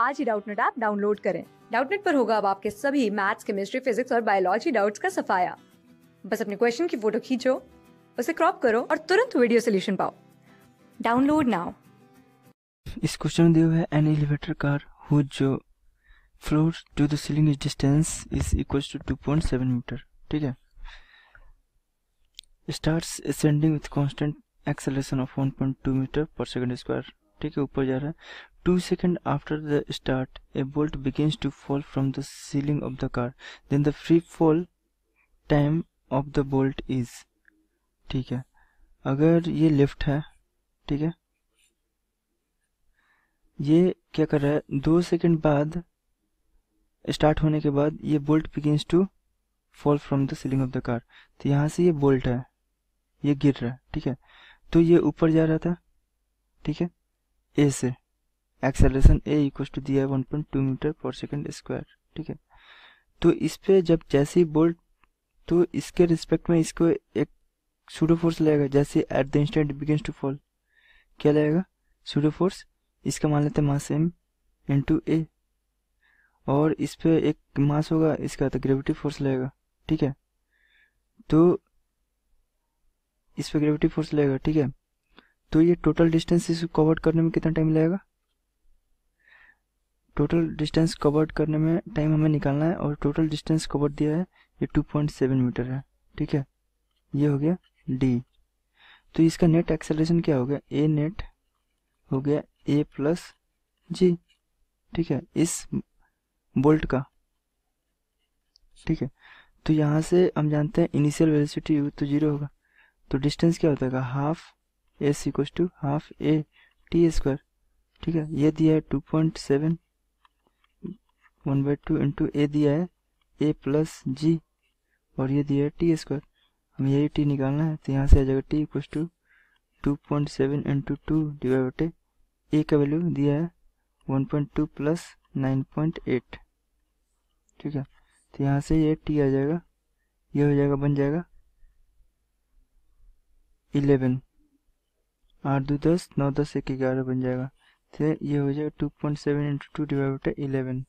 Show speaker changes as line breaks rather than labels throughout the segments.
आज ही Doubtnut app download करें डाउटनेट पर होगा अब आपके सभी मैथ्स केमिस्ट्री फिजिक्स और बायोलॉजी डाउट्स का सफाया बस अपने क्वेश्चन की फोटो खींचो उसे क्रॉप करो और तुरंत वीडियो सोल्यूशन पाओ डाउनलोड नाउ
इस क्वेश्चन में दिया है एन एलिवेटर कार हु जो floor to the ceiling is distance is equal to two point seven metre ठीक है starts ascending with constant acceleration of 1.2 metre per second square ठीक है ऊपर जा रहा है Two seconds after the start, a bolt begins to fall from the ceiling of the car. Then the free fall time of the bolt is ठीक है अगर ये लेफ्ट है ठीक है ये क्या कर रहा है दो सेकंड बाद स्टार्ट होने के बाद ये bolt begins to fall from the ceiling of the car तो यहाँ से ये बोल्ट है ये गिर रहा है ठीक है तो ये ऊपर जा रहा था ठीक है ए से एक्सेलेशन ए इक्व टू दिया one point two metre per second square ठीक है तो इस पर जब जैसे ही बोल्ट तो इसके रिस्पेक्ट में इसको एक सूडो फोर्स लगेगा जैसे at the instant begins to fall क्या लगेगा सूडो फोर्स इसका मान लेते हैं मास एम इंटू ए और इस पर एक मास होगा इसका तो ग्रेविटी फोर्स लगेगा ठीक है तो इस पर ग्रेविटी फोर्स लगेगा ठीक है तो ये टोटल डिस्टेंस इसको कवर करने में कितना टाइम लगेगा टोटल डिस्टेंस कवर्ड करने में टाइम हमें निकालना है और टोटल डिस्टेंस कवर दिया है ये 2.7 मीटर है ठीक है ये हो गया डी तो इसका नेट एक्सेलरेशन क्या हो गया ए नेट हो गया ए प्लस जी ठीक है इस बोल्ट का ठीक है तो यहाँ से हम जानते हैं इनिशियल वेलोसिटी तो जीरो होगा तो डिस्टेंस क्या होता है half S equal to half A T square ठीक है ये दिया है two point seven one by two into A दिया है ए प्लस जी और ये दिया है टी स्क्वायर हमें यही टी निकालना है तो यहाँ से आ जाएगा T equal to two point seven into two divide बटे ए का वैल्यू दिया है one point two plus nine point eight ठीक है तो यहाँ से ये टी आ जाएगा ये हो जाएगा बन जाएगा इलेवन आठ दो दस नौ दस एक ग्यारह बन जाएगा तो ये हो जाएगा two point seven into two divide by eleven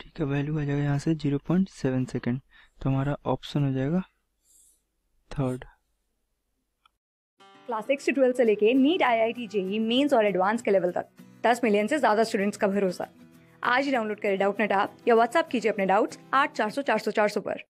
ठीक है वैल्यू आ जाएगा यहाँ से जीरो पॉइंट सेवन सेकेंड तो हमारा ऑप्शन हो जाएगा third
class six to twelfth से लेके NEET I I T JEE mains और एडवांस के लेवल तक दस मिलियन से ज्यादा स्टूडेंट्स का भरोसा आज ही डाउनलोड करें डाउट नेट आप या व्हाट्सएप कीजिए अपने डाउट्स आठ चार सौ चार सौ चार सौ पर